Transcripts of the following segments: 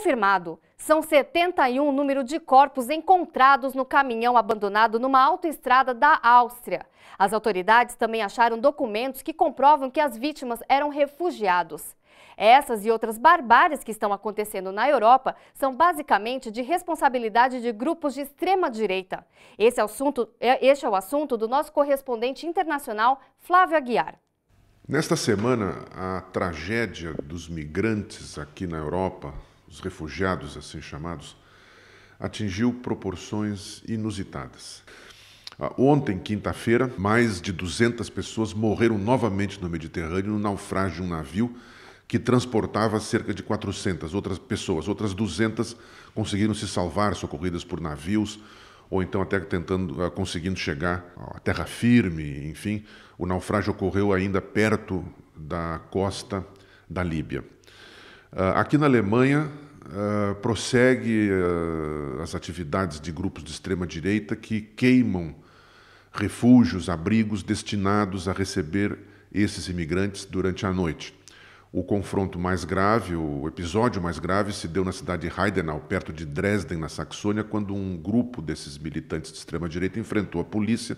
confirmado. São 71 o número de corpos encontrados no caminhão abandonado numa autoestrada da Áustria. As autoridades também acharam documentos que comprovam que as vítimas eram refugiados. Essas e outras barbáries que estão acontecendo na Europa são basicamente de responsabilidade de grupos de extrema direita. Esse, é assunto, é, este é o assunto do nosso correspondente internacional, Flávio Aguiar. Nesta semana, a tragédia dos migrantes aqui na Europa os refugiados assim chamados, atingiu proporções inusitadas. Ah, ontem, quinta-feira, mais de 200 pessoas morreram novamente no Mediterrâneo no naufrágio de um navio que transportava cerca de 400 outras pessoas. Outras 200 conseguiram se salvar, socorridas por navios, ou então até tentando, ah, conseguindo chegar à terra firme, enfim. O naufrágio ocorreu ainda perto da costa da Líbia. Ah, aqui na Alemanha, uh, prossegue uh, as atividades de grupos de extrema-direita que queimam refúgios, abrigos destinados a receber esses imigrantes durante a noite. O confronto mais grave, o episódio mais grave, se deu na cidade de Heidenau, perto de Dresden, na Saxônia, quando um grupo desses militantes de extrema-direita enfrentou a polícia,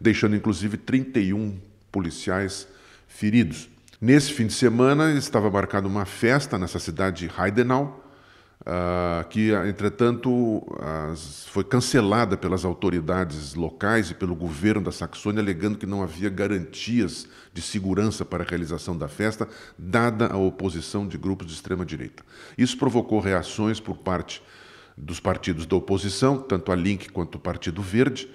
deixando inclusive 31 policiais feridos. Nesse fim de semana estava marcada uma festa nessa cidade de Heidenau, uh, que, entretanto, as, foi cancelada pelas autoridades locais e pelo governo da Saxônia, alegando que não havia garantias de segurança para a realização da festa, dada a oposição de grupos de extrema-direita. Isso provocou reações por parte dos partidos da oposição, tanto a Link quanto o Partido Verde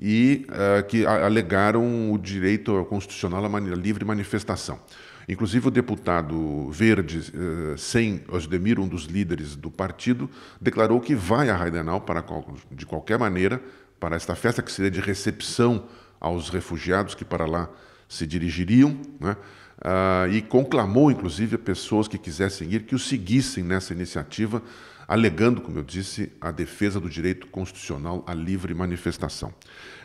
e uh, que alegaram o direito constitucional à livre manifestação. Inclusive, o deputado verde, uh, sem Osdemir, um dos líderes do partido, declarou que vai a Raidenau para, de qualquer maneira para esta festa, que seria de recepção aos refugiados que para lá se dirigiriam, né? uh, e conclamou, inclusive, a pessoas que quisessem ir que o seguissem nessa iniciativa alegando, como eu disse, a defesa do direito constitucional à livre manifestação.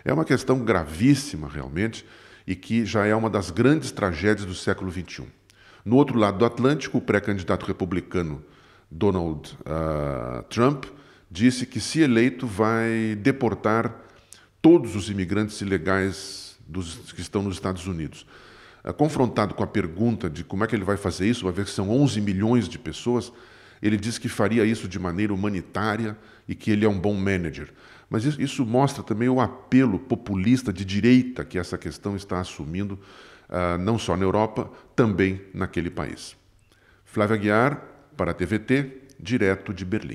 É uma questão gravíssima, realmente, e que já é uma das grandes tragédias do século XXI. No outro lado do Atlântico, o pré-candidato republicano Donald uh, Trump disse que, se eleito, vai deportar todos os imigrantes ilegais dos, que estão nos Estados Unidos. Ah, confrontado com a pergunta de como é que ele vai fazer isso, uma vez que são 11 milhões de pessoas, ele diz que faria isso de maneira humanitária e que ele é um bom manager. Mas isso mostra também o apelo populista de direita que essa questão está assumindo, ah, não só na Europa, também naquele país. Flávia Guiar, para a TVT, direto de Berlim.